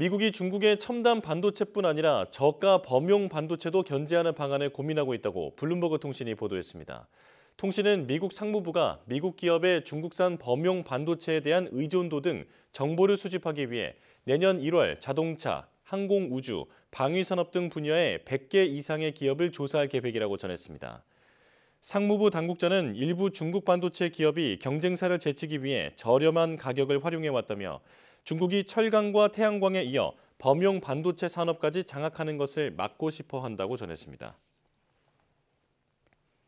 미국이 중국의 첨단 반도체뿐 아니라 저가 범용 반도체도 견제하는 방안을 고민하고 있다고 블룸버그 통신이 보도했습니다. 통신은 미국 상무부가 미국 기업의 중국산 범용 반도체에 대한 의존도 등 정보를 수집하기 위해 내년 1월 자동차, 항공 우주, 방위 산업 등 분야에 100개 이상의 기업을 조사할 계획이라고 전했습니다. 상무부 당국자는 일부 중국 반도체 기업이 경쟁사를 제치기 위해 저렴한 가격을 활용해 왔다며 중국이 철강과 태양광에 이어 범용 반도체 산업까지 장악하는 것을 막고 싶어 한다고 전했습니다.